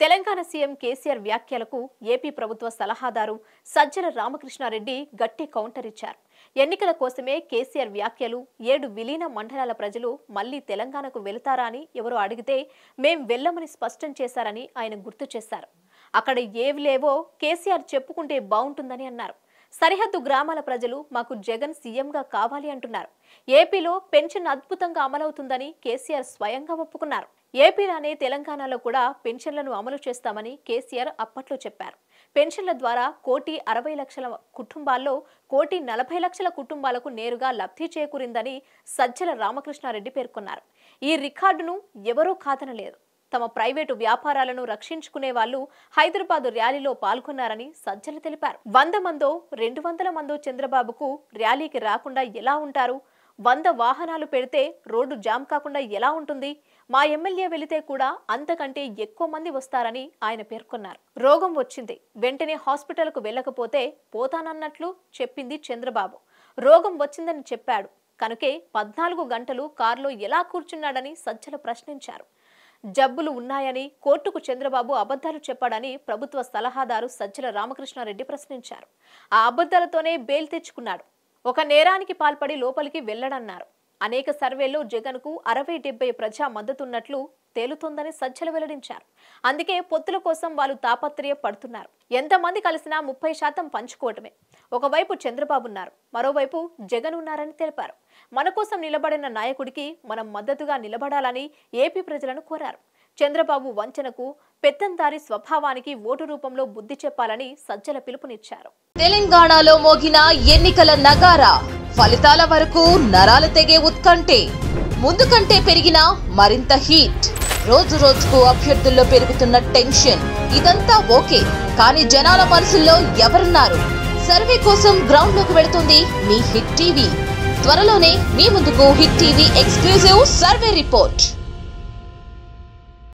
Telangana CM KCR వ్యాఖ్యలకు AP ప్రభుత్వ సలహాదారు సజ్జల రామకృష్ణారెడ్డి గట్టి కౌంటర్ ఇచ్చారు ఎన్నికల కోసమే కేసీఆర్ వ్యాఖ్యలు ఏడు విలీన మండలాల ప్రజలు మళ్లీ తెలంగాణకు వెళతారా అని ఎవరో అడిగితే మేం వెళ్ళమని స్పష్టం చేశారని ఆయన గుర్తు చేశారు అక్కడ ఏవి లేవో కేసీఆర్ చెప్పుకుంటే బాగుంటుందని అన్నారు సరిహద్దు గ్రామాల ప్రజలు మాకు జగన్ సీఎంగా కావాలి అంటున్నారు ఏపీలో పెన్షన్ అద్భుతంగా అమలవుతుందని కేసీఆర్ స్వయంగా ఒప్పుకున్నారు ఏపీలానే తెలంగాణలో కూడా పెన్షన్లను అమలు చేస్తామని కేసీఆర్ అప్పట్లో చెప్పారు పెన్షన్ల ద్వారా కోటి అరవై లక్షల కుటుంబాల్లో కోటి నలభై లక్షల కుటుంబాలకు నేరుగా లబ్ధి చేకూరిందని సజ్జల రామకృష్ణారెడ్డి పేర్కొన్నారు ఈ రికార్డును ఎవరూ కాదనలేదు తమ ప్రైవేటు వ్యాపారాలను రక్షించుకునే వాళ్ళు హైదరాబాదు ర్యాలీలో పాల్గొన్నారని సజ్జలు తెలిపారు వంద మందో రెండు వందల మందో చంద్రబాబుకు ర్యాలీకి రాకుండా ఎలా ఉంటారు వంద వాహనాలు పెడితే రోడ్డు జామ్ కాకుండా ఎలా ఉంటుంది మా ఎమ్మెల్యే వెళితే కూడా అంతకంటే ఎక్కువ మంది వస్తారని ఆయన పేర్కొన్నారు రోగం వచ్చింది వెంటనే హాస్పిటల్కు వెళ్ళకపోతే పోతానన్నట్లు చెప్పింది చంద్రబాబు రోగం వచ్చిందని చెప్పాడు కనుకే పద్నాలుగు గంటలు కారులో ఎలా కూర్చున్నాడని సజ్జలు ప్రశ్నించారు జబ్బులు ఉన్నాయని కోర్టుకు చంద్రబాబు అబద్ధాలు చెప్పాడని ప్రభుత్వ సలహాదారు సజ్జల రామకృష్ణారెడ్డి ప్రశ్నించారు ఆ అబద్ధాలతోనే బెయిల్ తెచ్చుకున్నాడు ఒక నేరానికి పాల్పడి లోపలికి వెళ్లడన్నారు అనేక సర్వేల్లో జగన్కు అరవై డెబ్బై ప్రజా మద్దతున్నట్లు తేలుతుందని సజ్జలు వెల్లడించారు అందుకే పొత్తుల కోసం వాళ్ళు తాపత్రయ పడుతున్నారు ఎంతమంది కలిసినా ముప్పై శాతం పంచుకోవటమే ఒకవైపు చంద్రబాబు ఉన్నారు మరోవైపు జగన్ ఉన్నారని తెలిపారు మన కోసం నిలబడిన నాయకుడికి మనం మద్దతుగా నిలబడాలని ఏపీ ప్రజలను కోరారు చంద్రబాబు వంచనకు పెత్తందారి స్వభావానికి ఓటు రూపంలో బుద్ధి చెప్పాలని సజ్జల పిలుపునిచ్చారు తెలంగాణలో మోగిన ఎన్నికల నగారా ఫలితాల వరకు నరాలు తెగే ఉత్కంఠే ముందు కంటే పెరిగిన మరింత హీట్ రోజు రోజుకు అభ్యర్థుల్లో పెరుగుతున్న టెన్షన్ ఇదంతా ఓకే కానీ జనాల మనసుల్లో ఎవరున్నారు సర్వే కోసం గ్రౌండ్ లోకి వెళుతుంది మీ హిట్ టీవీ త్వరలోనే మీ ముందుకు hit TV exclusive survey report